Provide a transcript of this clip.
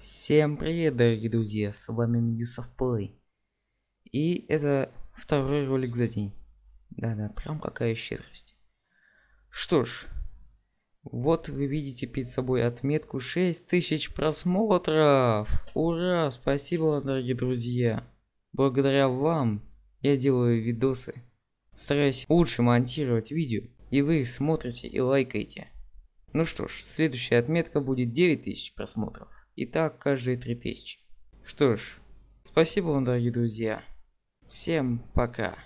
Всем привет, дорогие друзья, с вами Медюсов Плей. И это второй ролик за день. Да-да, прям какая щедрость. Что ж, вот вы видите перед собой отметку 6000 просмотров. Ура, спасибо вам, дорогие друзья. Благодаря вам я делаю видосы. Стараюсь лучше монтировать видео, и вы их смотрите и лайкаете. Ну что ж, следующая отметка будет 9000 просмотров и так каждые 3000. Что ж, спасибо вам, дорогие друзья. Всем пока.